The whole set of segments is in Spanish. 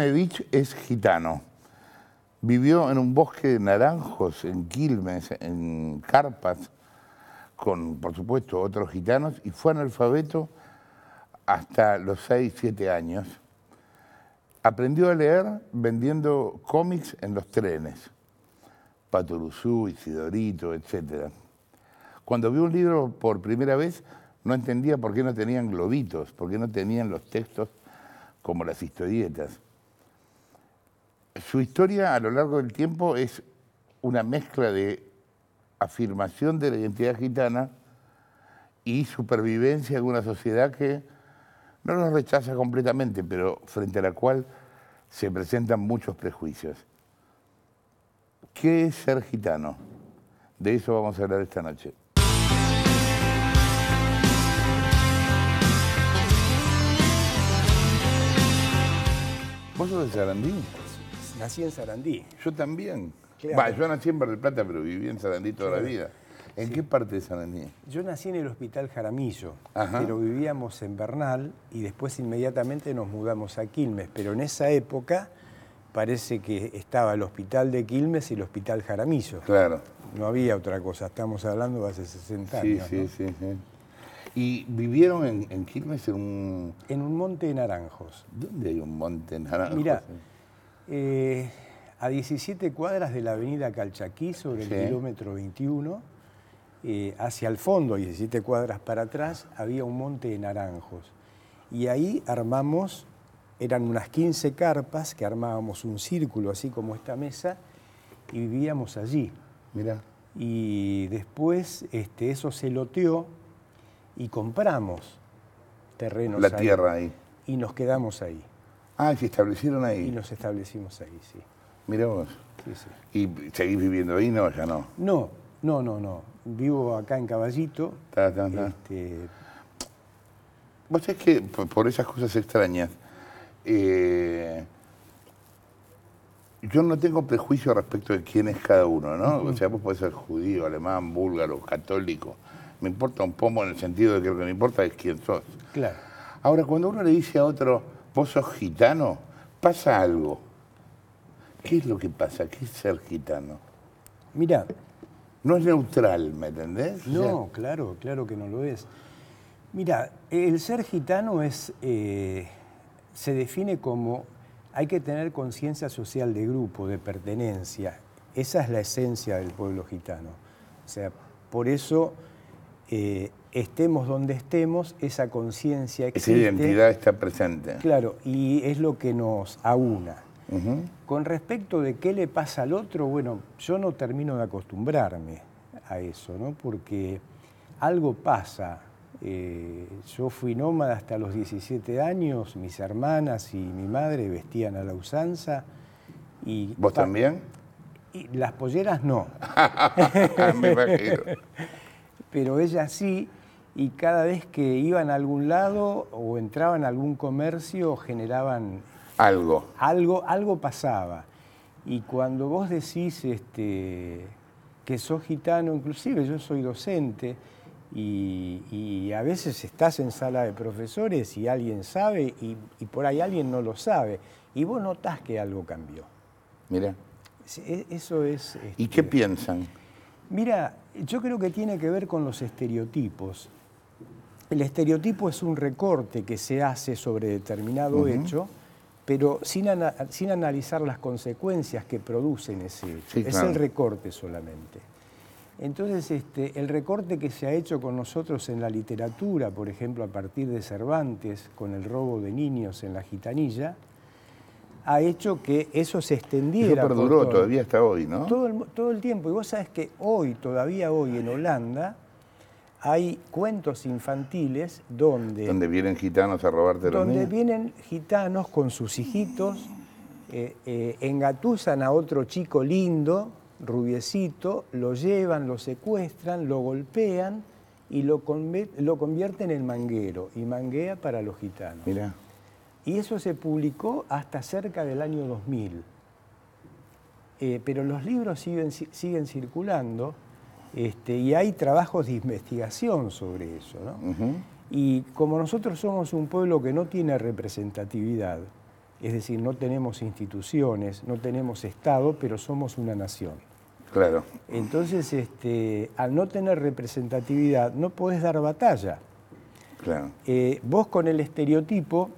es gitano. Vivió en un bosque de naranjos, en Quilmes, en Carpas, con, por supuesto, otros gitanos, y fue analfabeto hasta los 6, 7 años. Aprendió a leer vendiendo cómics en los trenes, Paturuzú, Isidorito, etc. Cuando vio un libro por primera vez, no entendía por qué no tenían globitos, por qué no tenían los textos como las historietas. Su historia a lo largo del tiempo es una mezcla de afirmación de la identidad gitana y supervivencia de una sociedad que no nos rechaza completamente, pero frente a la cual se presentan muchos prejuicios. ¿Qué es ser gitano? De eso vamos a hablar esta noche. ¿Vos sos de Sarandí? nací en Sarandí. Yo también. Claro. yo nací en Bar del Plata, pero viví en Sarandí toda la vida. ¿En qué parte de Sarandí? Yo nací en el Hospital Jaramillo, pero vivíamos en Bernal y después inmediatamente nos mudamos a Quilmes. Pero en esa época parece que estaba el Hospital de Quilmes y el Hospital Jaramillo. Claro. No había otra cosa, estamos hablando de hace 60 años. Sí, sí, sí, ¿Y vivieron en, en, Quilmes en un...? En un monte de naranjos. ¿Dónde hay un monte de naranjos? Mira, eh, a 17 cuadras de la avenida Calchaquí, sobre el kilómetro 21, eh, hacia el fondo, 17 cuadras para atrás, había un monte de naranjos. Y ahí armamos, eran unas 15 carpas que armábamos un círculo, así como esta mesa, y vivíamos allí. Mirá. Y después este, eso se loteó y compramos terrenos. La tierra ahí. Y nos quedamos ahí. Ah, se establecieron ahí. Y nos establecimos ahí, sí. Mirá vos. Sí, sí. ¿Y seguís viviendo ahí? No, ya no. No, no, no, no. Vivo acá en Caballito. Este, vos sabés que por esas cosas extrañas, eh, yo no tengo prejuicio respecto de quién es cada uno, ¿no? O sea, vos podés ser judío, alemán, búlgaro, católico. Me importa un pomo en el sentido de que lo que me importa es quién sos. Claro. Ahora, cuando uno le dice a otro, vos sos gitano, pasa algo. ¿Qué es lo que pasa? ¿Qué es ser gitano? Mira. No es neutral, ¿me entendés? No, claro, claro que no lo es. Mira, el ser gitano es, eh, se define como hay que tener conciencia social de grupo, de pertenencia. Esa es la esencia del pueblo gitano. O sea, por eso eh, estemos donde estemos, esa conciencia existe. Esa identidad está presente. Claro, y es lo que nos aúna. Con respecto de qué le pasa al otro, bueno, yo no termino de acostumbrarme a eso, ¿no? Porque algo pasa. Eh, yo fui nómada hasta los 17 años, mis hermanas y mi madre vestían a la usanza. ¿Vos también? las polleras no. Pero ella sí, y cada vez que iban a algún lado o entraban a algún comercio generaban algo. Algo, algo pasaba. Y cuando vos decís este, que sos gitano, inclusive yo soy docente, y, a veces estás en sala de profesores y alguien sabe y, por ahí alguien no lo sabe. Y vos notás que algo cambió. Mira. E, eso es... ¿Y qué este, piensan? Mira, yo creo que tiene que ver con los estereotipos el estereotipo es un recorte que se hace sobre determinado hecho, pero sin, sin, analizar las consecuencias que producen ese hecho. es el recorte solamente. Entonces, este, el recorte que se ha hecho con nosotros en la literatura, por ejemplo, a partir de Cervantes, con el robo de niños en la gitanilla, ha hecho que eso se extendiera. perduró todavía hasta hoy, ¿no? Todo el, todo el tiempo. Y vos sabes que hoy, todavía hoy, en Holanda, hay cuentos infantiles donde... Donde vienen gitanos a robarte los Donde vienen gitanos con sus hijitos, eh, eh, engatusan a otro chico lindo, rubiecito, lo llevan, lo secuestran, lo golpean y lo, lo convierten en manguero y manguea para los gitanos. Y eso se publicó hasta cerca del año 2000. Eh, pero los libros siguen, siguen circulando este, y hay trabajos de investigación sobre eso. Y como nosotros somos un pueblo que no tiene representatividad, es decir, no tenemos instituciones, no tenemos Estado, pero somos una nación. Claro. Entonces, este, al no tener representatividad, no podés dar batalla. Claro. Eh, vos con el estereotipo,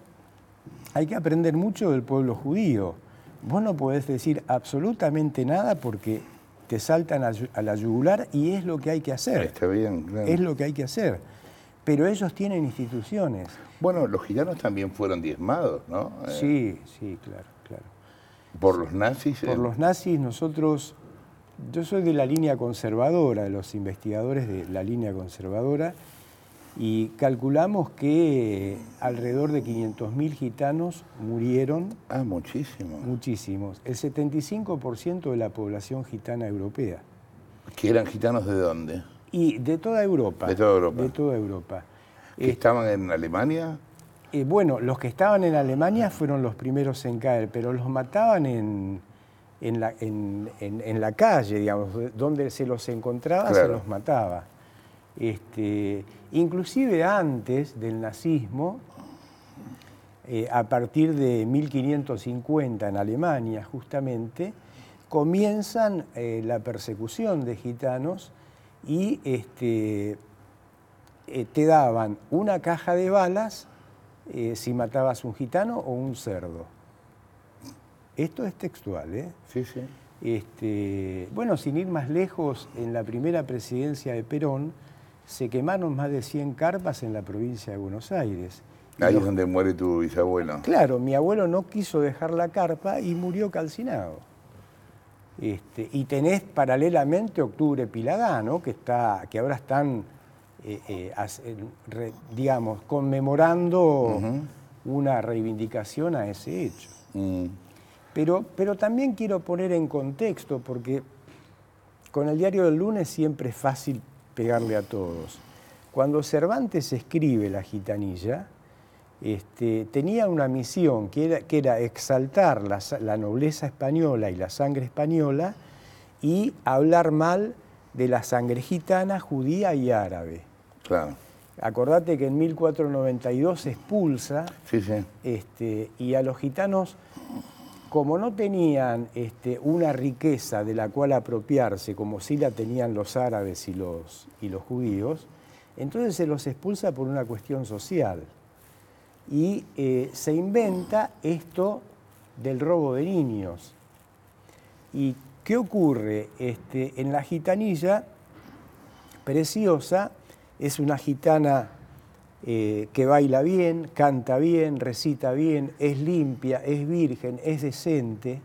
hay que aprender mucho del pueblo judío. Vos no podés decir absolutamente nada porque te saltan a, la yugular y es lo que hay que hacer. Está bien, claro. Es lo que hay que hacer. Pero ellos tienen instituciones. Bueno, los gitanos también fueron diezmados, ¿no? Eh, sí, sí, claro, claro. ¿Por los nazis? Por eh. los nazis nosotros... Yo soy de la línea conservadora, de los investigadores de la línea conservadora, y calculamos que alrededor de 500.000 gitanos murieron. Ah, muchísimos. Muchísimos. El 75% de la población gitana europea. ¿Que eran gitanos de dónde? Y de toda Europa. De toda Europa. De toda Europa. ¿Que eh, estaban en Alemania? Eh, bueno, los que estaban en Alemania fueron los primeros en caer, pero los mataban en, la, en, la, calle, digamos, donde se los encontraba, se los mataba este, inclusive antes del nazismo, eh, a partir de 1550 en Alemania justamente, comienzan eh, la persecución de gitanos y este, eh, te daban una caja de balas si matabas un gitano o un cerdo. Esto es textual, ¿eh? Sí, sí. Este, bueno, sin ir más lejos, en la primera presidencia de Perón, se quemaron más de 100 carpas en la provincia de Buenos Aires. Ahí es donde muere tu bisabuelo. Claro, mi abuelo no quiso dejar la carpa y murió calcinado. Este, y tenés paralelamente Octubre Pilagano, que, está, que ahora están, eh, eh, digamos, conmemorando una reivindicación a ese hecho. Mm. Pero, pero también quiero poner en contexto, porque con el diario del lunes siempre es fácil pegarle a todos. Cuando Cervantes escribe La gitanilla, este, tenía una misión que era, exaltar la, nobleza española y la sangre española y hablar mal de la sangre gitana, judía y árabe. Claro. Acordate que en 1492 se expulsa este, y a los gitanos como no tenían este, una riqueza de la cual apropiarse, como sí la tenían los árabes y los, y los judíos, entonces se los expulsa por una cuestión social. Y eh, se inventa esto del robo de niños. ¿Y qué ocurre? Este, en la gitanilla, Preciosa es una gitana eh, que baila bien, canta bien, recita bien, es limpia, es virgen, es decente,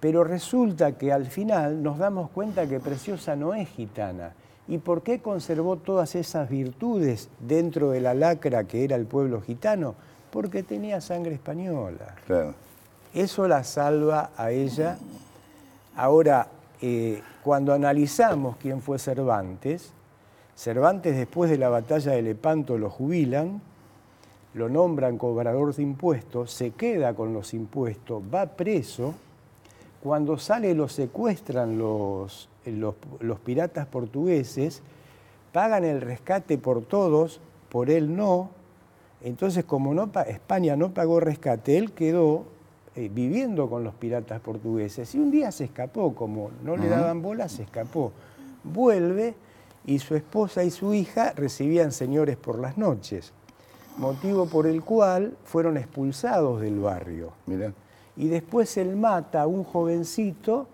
pero resulta que al final nos damos cuenta que Preciosa no es gitana. ¿Y por qué conservó todas esas virtudes dentro de la lacra que era el pueblo gitano? Porque tenía sangre española. Eso la salva a ella. Ahora, eh, cuando analizamos quién fue Cervantes, Cervantes después de la batalla de Lepanto lo jubilan, lo nombran cobrador de impuestos, se queda con los impuestos, va preso, cuando sale lo secuestran los, los, piratas portugueses, pagan el rescate por todos, por él no, entonces como no, España no pagó rescate, él quedó eh, viviendo con los piratas portugueses y un día se escapó, como no le daban bola, se escapó, vuelve y su esposa y su hija recibían señores por las noches, motivo por el cual fueron expulsados del barrio. Y después él mata a un jovencito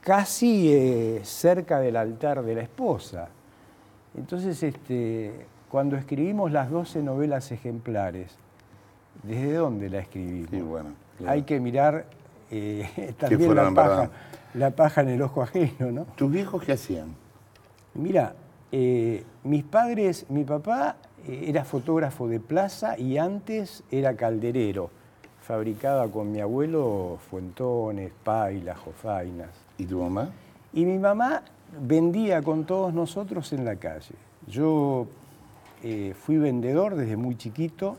casi eh, cerca del altar de la esposa. Entonces, este, cuando escribimos las doce novelas ejemplares, ¿desde dónde la escribimos? bueno, Hay que mirar eh, también la, paja, la paja en el ojo ajeno, ¿no? ¿Tus viejos qué hacían? Mira, eh, mis padres, mi papá eh, era fotógrafo de plaza y antes era calderero. Fabricaba con mi abuelo fuentones, pailas, jofainas. ¿Y tu mamá? Y mi mamá vendía con todos nosotros en la calle. Yo eh, fui vendedor desde muy chiquito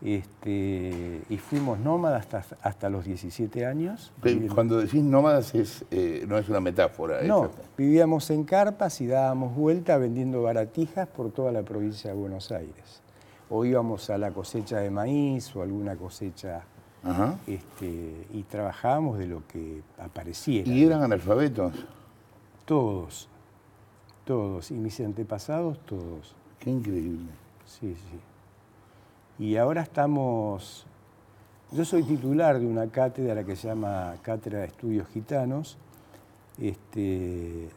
este, y fuimos nómadas hasta, hasta los 17 años. Cuando decís nómadas es, eh, no es una metáfora. No, vivíamos en carpas y dábamos vuelta vendiendo baratijas por toda la provincia de Buenos Aires. O íbamos a la cosecha de maíz o alguna cosecha este, y trabajábamos de lo que apareciera. ¿Y eran analfabetos? Todos, todos. Y mis antepasados, todos. Qué increíble. Sí, sí. Y ahora estamos, yo soy titular de una cátedra que se llama Cátedra de Estudios Gitanos, este,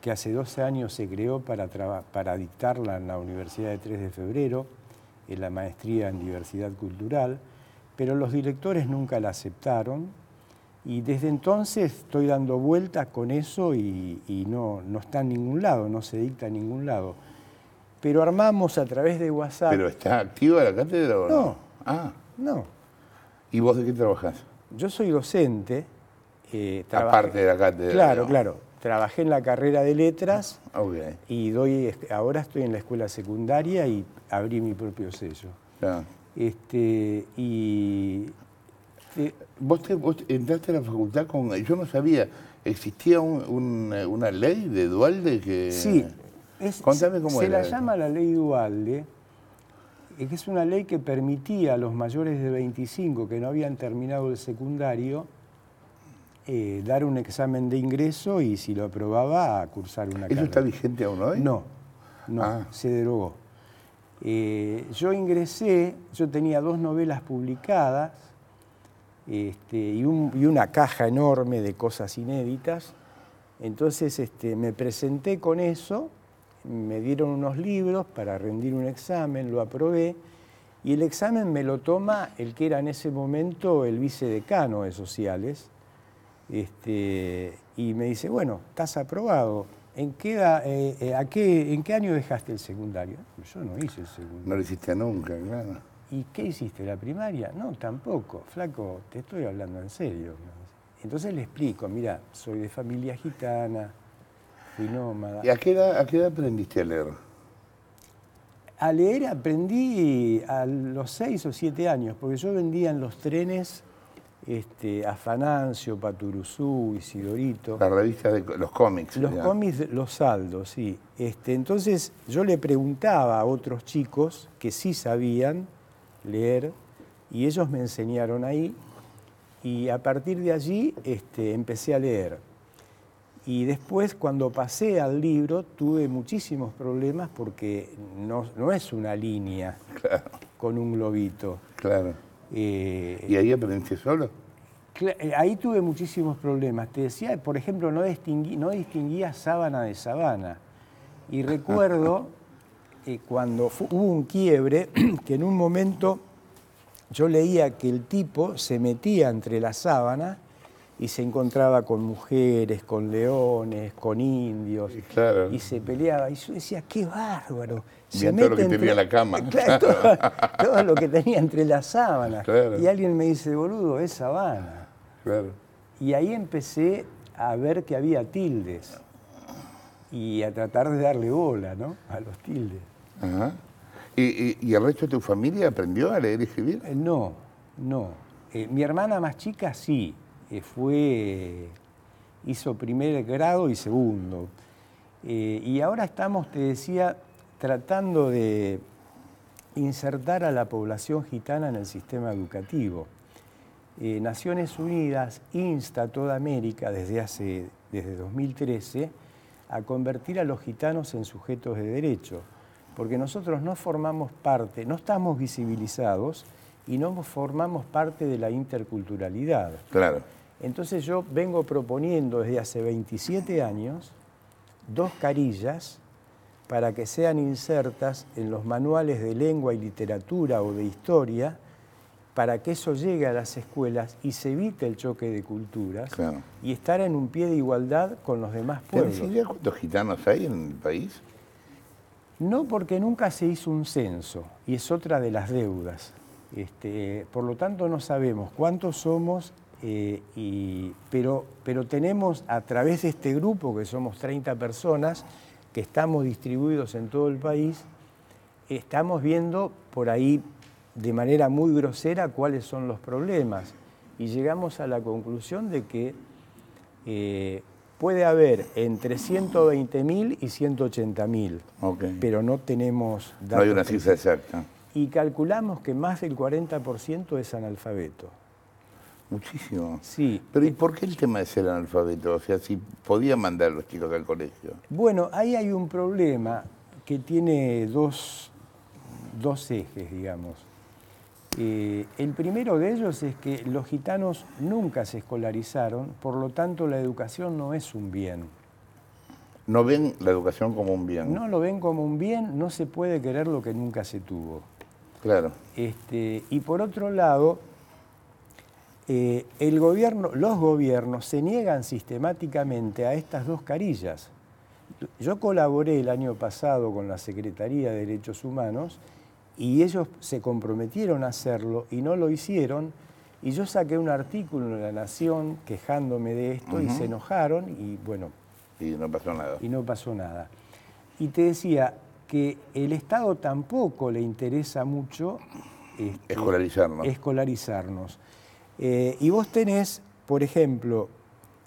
que hace 12 años se creó para, dictarla en la Universidad de 3 de Febrero, en la maestría en diversidad cultural, pero los directores nunca la aceptaron y desde entonces estoy dando vueltas con eso y, y no, no está en ningún lado, no se dicta en ningún lado pero armamos a través de WhatsApp. ¿Pero está activa la cátedra o no? No. Ah. No. ¿Y vos de qué trabajás? Yo soy docente. Eh, Aparte de la cátedra. Claro, claro. Trabajé en la carrera de letras ah, okay. y doy, ahora estoy en la escuela secundaria y abrí mi propio sello. Claro. Este, y eh, ¿Vos, entraste a la facultad con... Yo no sabía, ¿existía una ley de Dualde que...? Sí, se, la llama la ley Dualde, ¿eh? que es una ley que permitía a los mayores de 25 que no habían terminado el secundario eh, dar un examen de ingreso y si lo aprobaba cursar una ¿Eso está vigente aún hoy? No, ah. se derogó. Eh, yo ingresé, yo tenía dos novelas publicadas este, y, una caja enorme de cosas inéditas. Entonces este, me presenté con eso me dieron unos libros para rendir un examen, lo aprobé, y el examen me lo toma el que era en ese momento el vicedecano de sociales, este, y me dice, bueno, estás aprobado, ¿En qué, eh, eh, qué, ¿En qué año dejaste el secundario? Yo no hice el secundario. No lo hiciste nunca, claro. ¿Y qué hiciste? ¿La primaria? No, tampoco. Flaco, te estoy hablando en serio. Entonces le explico, mira, soy de familia gitana, ¿Y a qué, edad, aprendiste a leer? A leer aprendí a los seis o siete años, porque yo vendía en los trenes este, a Fanancio, Paturuzú, Isidorito. La revista de los cómics. Los cómics, los saldos, sí. Este, entonces yo le preguntaba a otros chicos que sí sabían leer y ellos me enseñaron ahí y a partir de allí este, empecé a leer. Y después, cuando pasé al libro, tuve muchísimos problemas porque no, es una línea con un globito. Claro. Eh, ¿Y ahí aprendiste solo? Eh, ahí tuve muchísimos problemas. Te decía, por ejemplo, no, no distinguía sábana de sabana. Y recuerdo eh, cuando hubo un quiebre, que en un momento yo leía que el tipo se metía entre la sábana y se encontraba con mujeres, con leones, con indios, y se peleaba. Y yo decía, qué bárbaro. se todo lo que tenía en la cama. Claro, todo, lo que tenía entre las sábanas. Y alguien me dice, boludo, es sabana. Y ahí empecé a ver que había tildes y a tratar de darle bola ¿no? a los tildes. ¿Y, el resto de tu familia aprendió a leer y escribir? Eh, no, no. Eh, mi hermana más chica sí, eh, fue, hizo primer grado y segundo. Eh, y ahora estamos, te decía, tratando de insertar a la población gitana en el sistema educativo. Eh, Naciones Unidas insta a toda América desde, hace, desde 2013 a convertir a los gitanos en sujetos de derecho, porque nosotros no formamos parte, no estamos visibilizados y no formamos parte de la interculturalidad. Claro. Entonces yo vengo proponiendo desde hace 27 años dos carillas para que sean insertas en los manuales de lengua y literatura o de historia, para que eso llegue a las escuelas y se evite el choque de culturas y estar en un pie de igualdad con los demás pueblos. cuántos gitanos hay en el país? No, porque nunca se hizo un censo y es otra de las deudas. Este, por lo tanto, no sabemos cuántos somos, eh, pero, tenemos a través de este grupo, que somos 30 personas, que estamos distribuidos en todo el país, estamos viendo por ahí de manera muy grosera cuáles son los problemas y llegamos a la conclusión de que eh, puede haber entre 120.000 y 180.000, okay. pero no tenemos datos. No hay una cifra exacta y calculamos que más del 40% es analfabeto. Muchísimo. Sí. Pero ¿y por qué el tema de ser analfabeto? O sea, si podía mandar los chicos al colegio. Bueno, ahí hay un problema que tiene dos, ejes, digamos. Eh, el primero de ellos es que los gitanos nunca se escolarizaron, por lo tanto la educación no es un bien. No ven la educación como un bien. No lo ven como un bien, no se puede querer lo que nunca se tuvo. Este, y por otro lado, eh, el gobierno, los gobiernos se niegan sistemáticamente a estas dos carillas. Yo colaboré el año pasado con la Secretaría de Derechos Humanos y ellos se comprometieron a hacerlo y no lo hicieron. Y yo saqué un artículo en La Nación quejándome de esto y se enojaron y bueno. Y no pasó nada. Y no pasó nada. Y te decía, que el Estado tampoco le interesa mucho este, escolarizarnos. Eh, y vos tenés, por ejemplo,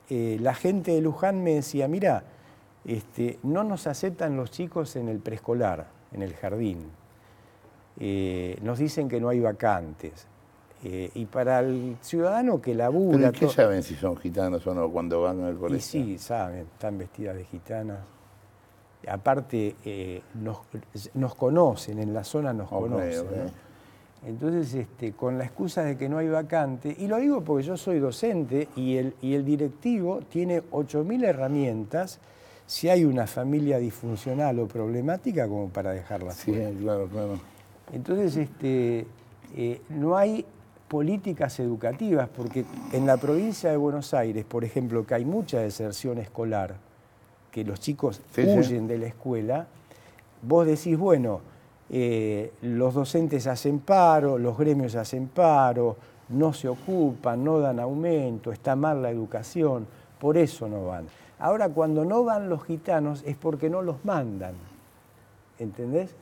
eh, la gente de Luján me decía, mira, este, no nos aceptan los chicos en el preescolar, en el jardín. Eh, nos dicen que no hay vacantes. y para el ciudadano que labura... ¿Pero qué saben si son gitanos o no cuando van al colegio? Y sí, saben, están vestidas de gitanas aparte eh, nos, conocen, en la zona nos conocen. Entonces, este, con la excusa de que no hay vacante, y lo digo porque yo soy docente y el, directivo tiene 8.000 herramientas si hay una familia disfuncional o problemática como para dejarla así. Entonces, este, eh, no hay políticas educativas, porque en la provincia de Buenos Aires, por ejemplo, que hay mucha deserción escolar, que los chicos huyen de la escuela, vos decís, bueno, eh, los docentes hacen paro, los gremios hacen paro, no se ocupan, no dan aumento, está mal la educación, por eso no van. Ahora, cuando no van los gitanos es porque no los mandan, ¿entendés?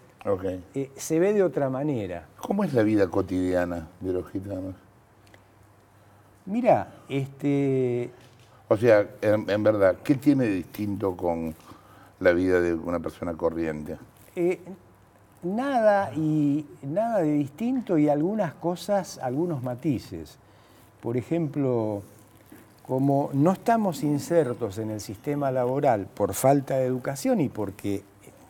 Eh, se ve de otra manera. ¿Cómo es la vida cotidiana de los gitanos? Mira, este, o sea, en, verdad, ¿qué tiene de distinto con la vida de una persona corriente? Eh, nada y nada de distinto y algunas cosas, algunos matices. Por ejemplo, como no estamos insertos en el sistema laboral por falta de educación y porque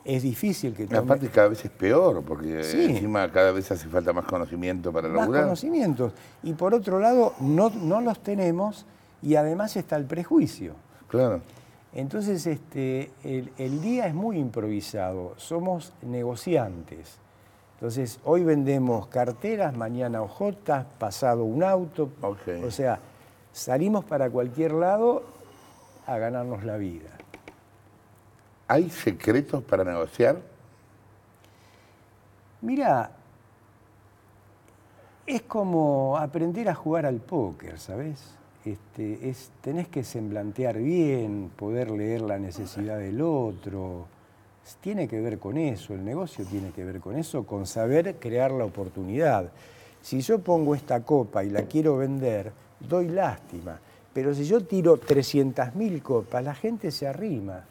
es difícil que... La parte cada vez es peor, porque encima cada vez hace falta más conocimiento para laburar. Más conocimientos. Y por otro lado, no los tenemos y además está el prejuicio. Claro. Entonces, este, el, día es muy improvisado, somos negociantes. Entonces, hoy vendemos carteras, mañana ojotas pasado un auto. O sea, salimos para cualquier lado a ganarnos la vida. ¿Hay secretos para negociar? Mira, es como aprender a jugar al póker, ¿sabes? Este, tenés que semblantear bien, poder leer la necesidad del otro. Tiene que ver con eso, el negocio tiene que ver con eso, con saber crear la oportunidad. Si yo pongo esta copa y la quiero vender, doy lástima. Pero si yo tiro 300.000 copas, la gente se arrima.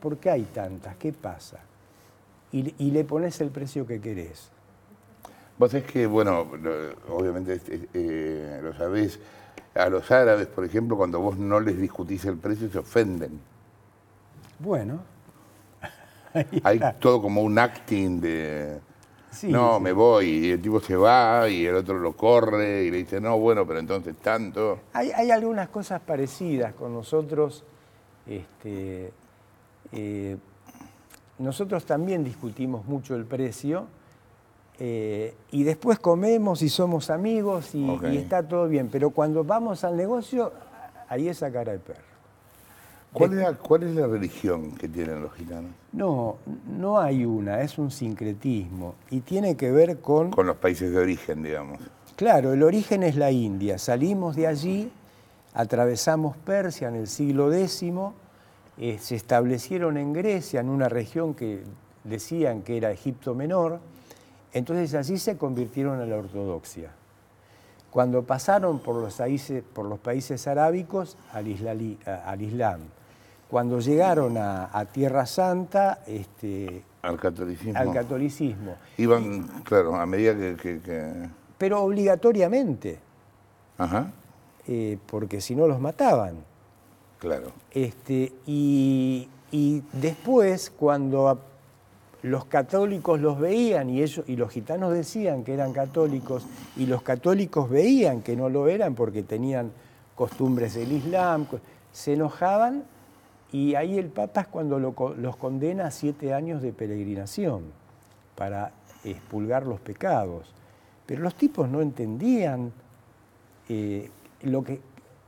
¿Por qué hay tantas? ¿Qué pasa? Y, le pones el precio que querés. Vos es que, bueno, obviamente eh, lo sabés, a los árabes, por ejemplo, cuando vos no les discutís el precio, se ofenden. Bueno. Hay todo como un acting de... Sí, no, me voy. Y el tipo se va y el otro lo corre y le dice, no, bueno, pero entonces tanto. Hay, algunas cosas parecidas con nosotros. Este, eh, nosotros también discutimos mucho el precio eh, y después comemos y somos amigos y, está todo bien. Pero cuando vamos al negocio, ahí es cara de perro. ¿Cuál, es la religión que tienen los gitanos? No, no hay una, es un sincretismo y tiene que ver con... Con los países de origen, digamos. Claro, el origen es la India. Salimos de allí, atravesamos Persia en el siglo X, eh, se establecieron en Grecia, en una región que decían que era Egipto Menor, entonces así se convirtieron a la ortodoxia. Cuando pasaron por los países, por los países arábicos al, Islam, cuando llegaron a, Tierra Santa, este, al catolicismo. Al catolicismo. Iban, claro, a medida que... Pero obligatoriamente. Ajá. Eh, porque si no los mataban. Claro. Este, y después, cuando los católicos los veían y, ellos, y los gitanos decían que eran católicos y los católicos veían que no lo eran porque tenían costumbres del Islam, se enojaban y ahí el Papa es cuando los condena a siete años de peregrinación para expulgar los pecados. Pero los tipos no entendían eh, lo que,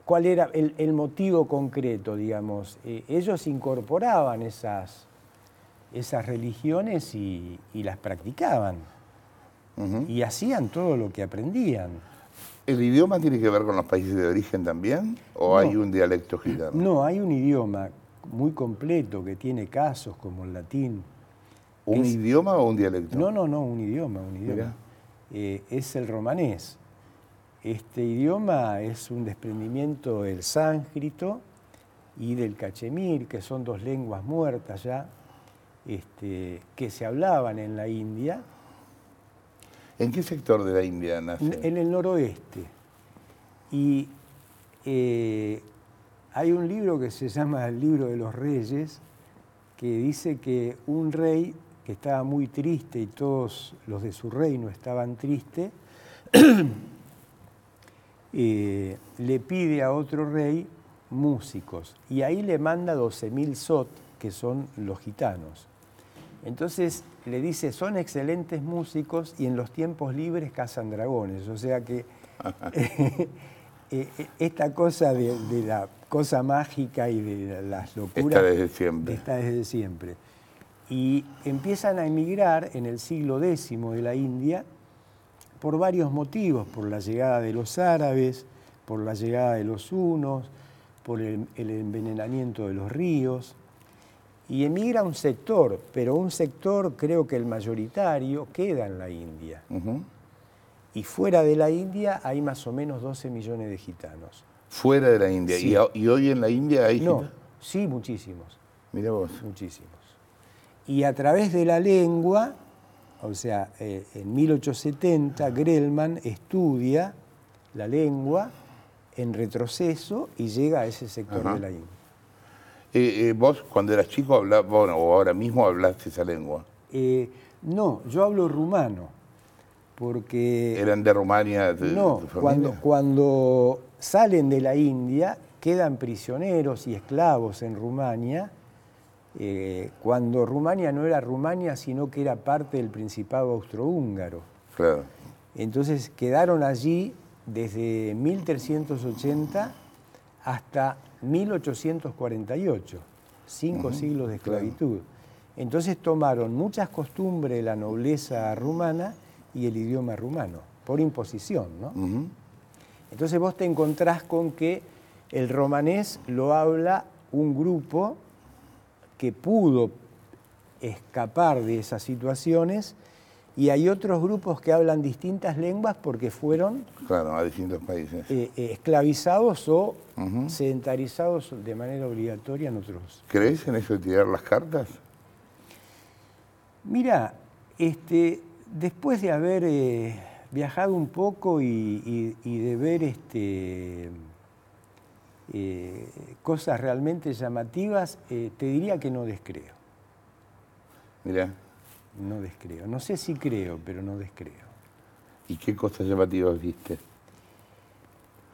cuál era el, motivo concreto, digamos. Eh, ellos incorporaban esas esas religiones y, las practicaban. Y hacían todo lo que aprendían. ¿El idioma tiene que ver con los países de origen también? ¿O hay un dialecto gitano? No, hay un idioma muy completo que tiene casos como el latín. ¿Un idioma o un dialecto? No, no, no, un idioma, un idioma. Eh, es el romanés. Este idioma es un desprendimiento del sánscrito y del cachemir, que son dos lenguas muertas ya, este, que se hablaban en la India. ¿En qué sector de la India nació? En el noroeste. Y eh, hay un libro que se llama El libro de los reyes, que dice que un rey que estaba muy triste y todos los de su reino estaban tristes, eh, le pide a otro rey músicos y ahí le manda 12.000 sot, que son los gitanos. Entonces le dice, son excelentes músicos y en los tiempos libres cazan dragones. O sea que eh, eh, esta cosa de, la cosa mágica y de las locuras... Está desde siempre. Está desde siempre. Y empiezan a emigrar en el siglo X de la India por varios motivos, por la llegada de los árabes, por la llegada de los hunos, por el envenenamiento de los ríos, y emigra un sector, pero un sector creo que el mayoritario queda en la India. Y fuera de la India hay más o menos 12 millones de gitanos. Fuera de la India. ¿Y, hoy en la India hay no, Sí, muchísimos. Mira vos. Muchísimos. Y a través de la lengua, o sea, eh, en 1870 Grellman estudia la lengua en retroceso y llega a ese sector de la India. Eh, eh, ¿Vos cuando eras chico hablabas, bueno, o ahora mismo hablaste esa lengua? Eh, no, yo hablo rumano, porque... ¿Eran de Rumania? no, cuando, cuando salen de la India, quedan prisioneros y esclavos en Rumania, cuando Rumania no era Rumania, sino que era parte del Principado Austrohúngaro. Claro. Entonces quedaron allí desde 1380 hasta 1848, cinco siglos de esclavitud. Entonces tomaron muchas costumbres la nobleza rumana y el idioma rumano, por imposición, ¿no? Entonces vos te encontrás con que el romanés lo habla un grupo que pudo escapar de esas situaciones y hay otros grupos que hablan distintas lenguas porque fueron claro, a distintos países. Eh, eh, esclavizados o sedentarizados de manera obligatoria en otros. ¿Crees en eso de tirar las cartas? Mira, este, después de haber eh, viajado un poco y, y de ver este, cosas realmente llamativas, te diría que no descreo. Mira. No descreo. No sé si creo, pero no descreo. ¿Y qué cosas llamativas viste?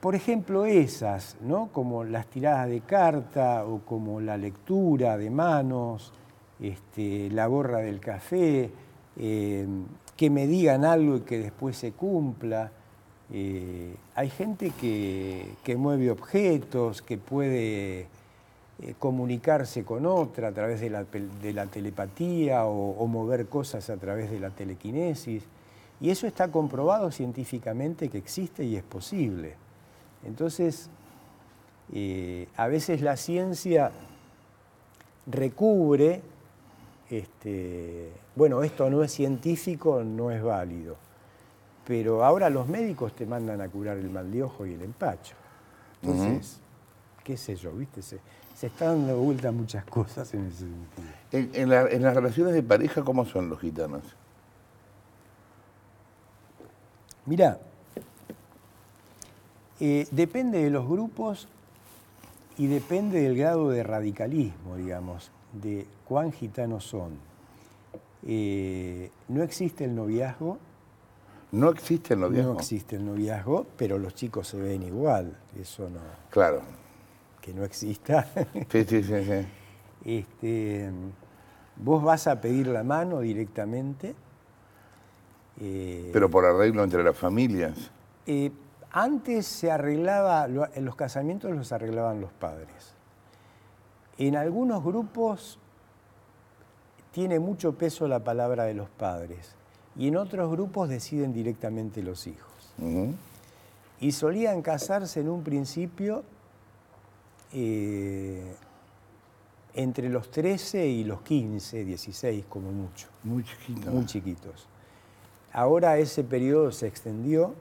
Por ejemplo, esas, ¿no? Como las tiradas de carta o como la lectura de manos, este, la borra del café, em, que me digan algo y que después se cumpla. Eh, hay gente que, que, mueve objetos, que puede eh, comunicarse con otra a través de la, telepatía o, mover cosas a través de la telequinesis. Y eso está comprobado científicamente que existe y es posible. Entonces, eh, a veces la ciencia recubre, este, bueno, esto no es científico, no es válido. Pero ahora los médicos te mandan a curar el mal de ojo y el empacho. Entonces, qué sé yo, viste, se están dando vuelta muchas cosas en ese sentido. En, las relaciones de pareja, ¿cómo son los gitanos? Mirá, eh, depende de los grupos y depende del grado de radicalismo, digamos, de cuán gitanos son. Eh, no existe el noviazgo. No existe el noviazgo. No existe el noviazgo, pero los chicos se ven igual, eso no. Claro que no exista. Sí, sí, sí. Este, vos vas a pedir la mano directamente. Eh, Pero por arreglo entre las familias. Eh, antes se arreglaba, en los casamientos los arreglaban los padres. En algunos grupos tiene mucho peso la palabra de los padres y en otros grupos deciden directamente los hijos. Y solían casarse en un principio eh, entre los 13 y los 15, 16 como mucho. Muy chiquitos. Ahora ese periodo se extendió,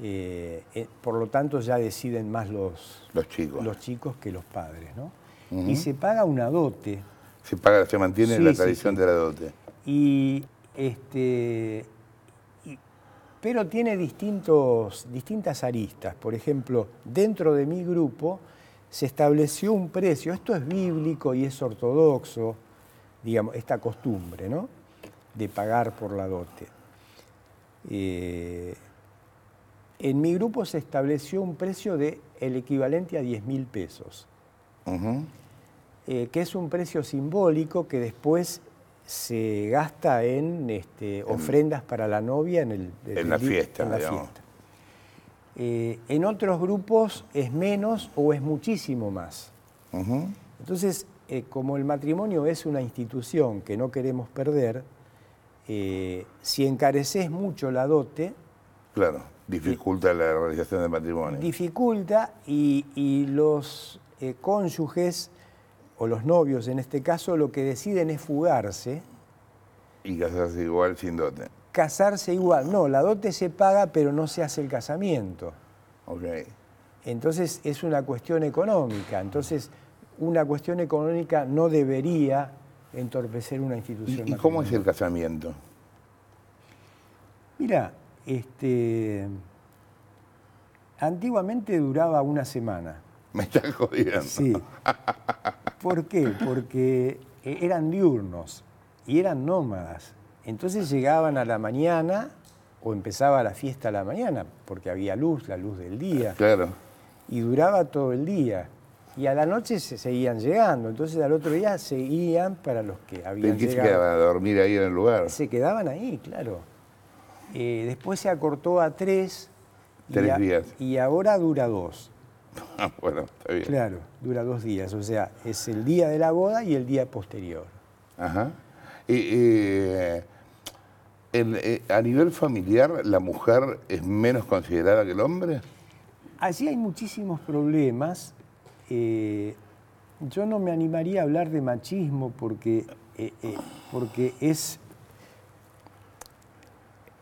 eh, eh, por lo tanto ya deciden más los, chicos. los chicos que los padres. ¿no? Y se paga una dote. Se, paga, se mantiene la tradición de la dote. Y este, pero tiene distintos, distintas aristas. Por ejemplo, dentro de mi grupo se estableció un precio, esto es bíblico y es ortodoxo, digamos, esta costumbre, ¿no? De pagar por la dote. Eh, en mi grupo se estableció un precio de el equivalente a 10 mil pesos, eh, que es un precio simbólico que después se gasta en este, ofrendas para la novia en, el, la fiesta. la fiesta. Eh, en otros grupos es menos o es muchísimo más. Entonces, eh, como el matrimonio es una institución que no queremos perder, eh, si encareces mucho la dote... Claro, dificulta la realización del matrimonio. Dificulta y los cónyuges o los novios en este caso lo que deciden es fugarse. Y casarse igual sin dote casarse igual. No, la dote se paga, pero no se hace el casamiento. Okay. Entonces es una cuestión económica. Entonces, una cuestión económica no debería entorpecer una institución. ¿Y, cómo es el casamiento? Mira, este. Antiguamente duraba una semana. Me está jodiendo. Sí. ¿Por qué? Porque eh, eran diurnos y eran nómadas. Entonces llegaban a la mañana o empezaba la fiesta a la mañana, porque había luz, la luz del día. Claro. Y duraba todo el día. Y a la noche se seguían llegando, entonces al otro día seguían para los que habían llegado. se quedaban a dormir ahí en el lugar? Se quedaban ahí, claro. Eh, después se acortó a tres. Tres días. Y ahora dura dos. bueno, está bien. Claro, dura dos días. O sea, es el día de la boda y el día posterior. Ajá. y eh, eh, a nivel familiar la mujer es menos considerada que el hombre? Allí hay muchísimos problemas. Eh, yo no me animaría a hablar de machismo porque, eh, porque es...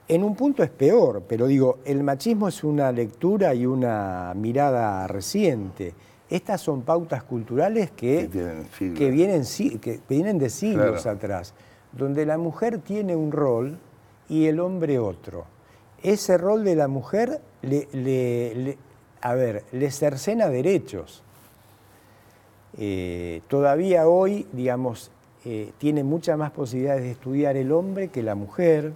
En un punto es peor, pero digo, el machismo es una lectura y una mirada reciente. Estas son pautas culturales que, que, vienen, que vienen de siglos atrás, donde la mujer tiene un rol y el hombre otro. Ese rol de la mujer le, a ver, le cercena derechos. Eh, todavía hoy, digamos, eh, tiene muchas más posibilidades de estudiar el hombre que la mujer,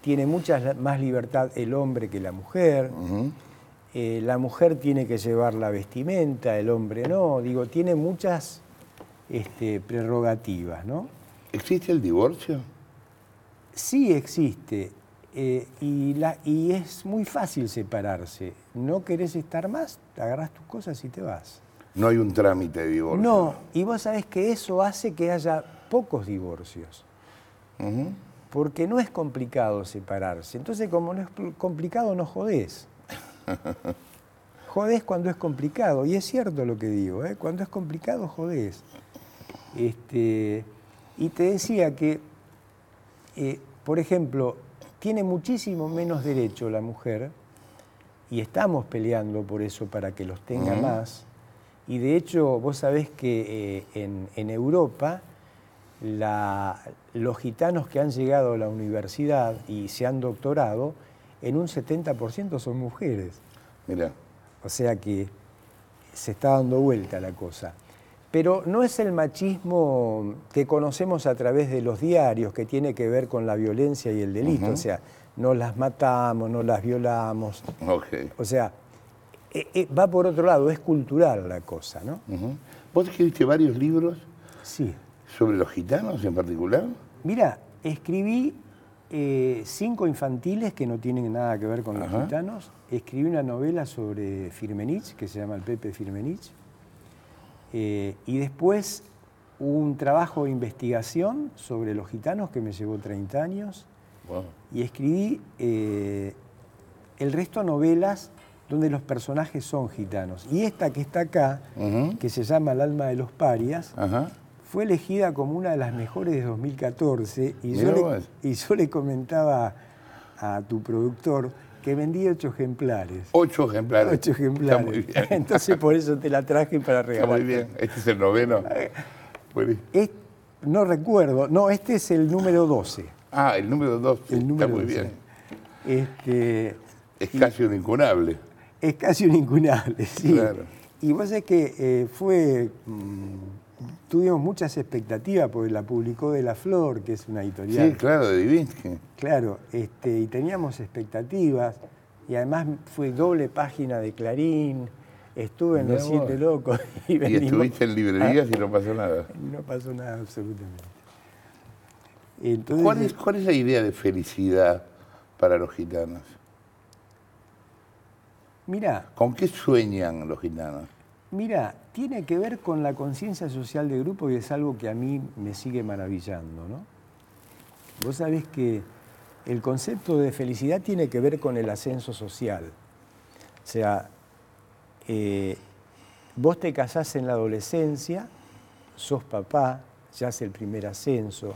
tiene mucha más libertad el hombre que la mujer, eh, la mujer tiene que llevar la vestimenta, el hombre no, digo, tiene muchas este, prerrogativas, ¿no? ¿Existe el divorcio? sí existe eh, y, es muy fácil separarse. No querés estar más, agarras tus cosas y te vas. No hay un trámite de divorcio. No, y vos sabés que eso hace que haya pocos divorcios. Porque no es complicado separarse. Entonces, como no es complicado, no jodés. jodés cuando es complicado. Y es cierto lo que digo, ¿eh? cuando es complicado, jodés. Este, y te decía que por ejemplo, tiene muchísimo menos derecho la mujer, y estamos peleando por eso para que los tenga más, y de hecho vos sabés que eh, en, Europa los gitanos que han llegado a la universidad y se han doctorado, en un 70% son mujeres. Mira. O sea que se está dando vuelta la cosa pero no es el machismo que conocemos a través de los diarios, que tiene que ver con la violencia y el delito. O sea, no las matamos, no las violamos. O sea, eh, eh, va por otro lado, es cultural la cosa, ¿no? ¿Vos escribiste varios libros? Sí. ¿Sobre los gitanos en particular? Mira, escribí eh, cinco infantiles que no tienen nada que ver con los gitanos. Escribí una novela sobre Firmenich, que se llama El Pepe Firmenich. Eh, y después un trabajo de investigación sobre los gitanos que me llevó 30 años. Y escribí eh, el resto novelas donde los personajes son gitanos. Y esta que está acá, que se llama El alma de los parias, fue elegida como una de las mejores de 2014. Y yo, y yo le comentaba a tu productor que vendí ocho ejemplares. Ocho ejemplares. Ocho ejemplares. Está muy bien. Entonces por eso te la traje para regalar. Está muy bien. Este es el noveno. no recuerdo. No, este es el número 12. Ah, el número 12. Está muy bien. Este, es casi un incunable. Es casi un incunable, sí. Claro. Y vos sabés que eh, fue... Mm, tuvimos muchas expectativas porque la publicó De La Flor, que es una editorial. Sí, claro, de Claro, este, y teníamos expectativas, y además fue doble página de Clarín, estuve en Los Siete Locos. Y, estuviste en librerías y no pasó nada. No pasó nada, absolutamente. ¿Cuál, es, ¿Cuál es la idea de felicidad para los gitanos? Mira. ¿Con qué sueñan los gitanos? Mira, tiene que ver con la conciencia social de grupo y es algo que a mí me sigue maravillando. ¿no? Vos sabés que el concepto de felicidad tiene que ver con el ascenso social. O sea, eh, vos te casás en la adolescencia, sos papá, ya es el primer ascenso,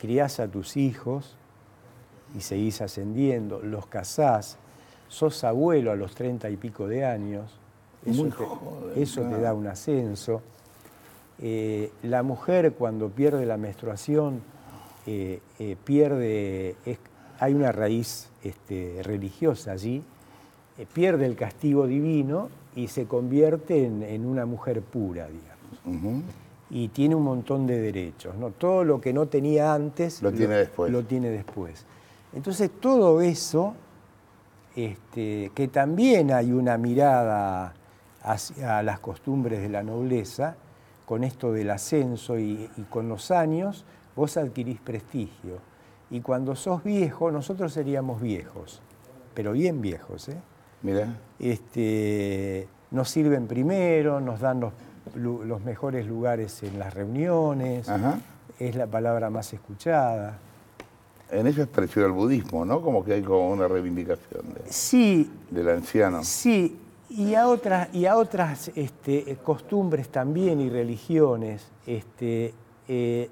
criás a tus hijos y seguís ascendiendo, los casás, sos abuelo a los treinta y pico de años, eso, te, da un ascenso. Eh, la mujer cuando pierde la menstruación, eh, eh, pierde, hay una raíz este, religiosa allí, pierde el castigo divino y se convierte en, una mujer pura, digamos. Y tiene un montón de derechos. ¿no? Todo lo que no tenía antes lo, tiene, después. lo tiene después. Entonces todo eso, este, que también hay una mirada a las costumbres de la nobleza, con esto del ascenso y, con los años, vos adquirís prestigio. Y cuando sos viejo, nosotros seríamos viejos, pero bien viejos, ¿eh? Este, nos sirven primero, nos dan los, mejores lugares en las reuniones, es la palabra más escuchada. En eso es parecido al budismo, ¿no? Como que hay como una reivindicación de, sí, del anciano. Sí, y a otras, y a otras este, costumbres también y religiones. Este, eh,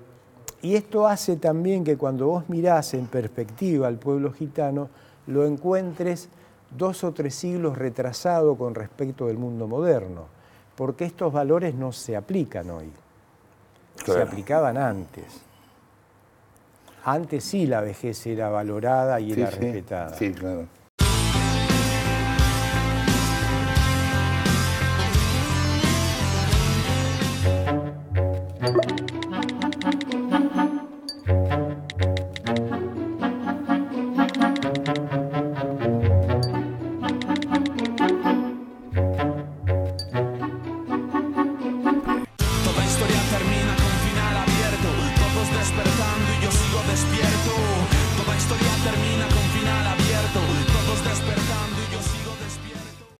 y esto hace también que cuando vos mirás en perspectiva al pueblo gitano, lo encuentres dos o tres siglos retrasado con respecto del mundo moderno, porque estos valores no se aplican hoy, se aplicaban antes. Antes sí la vejez era valorada y era respetada. Sí, claro.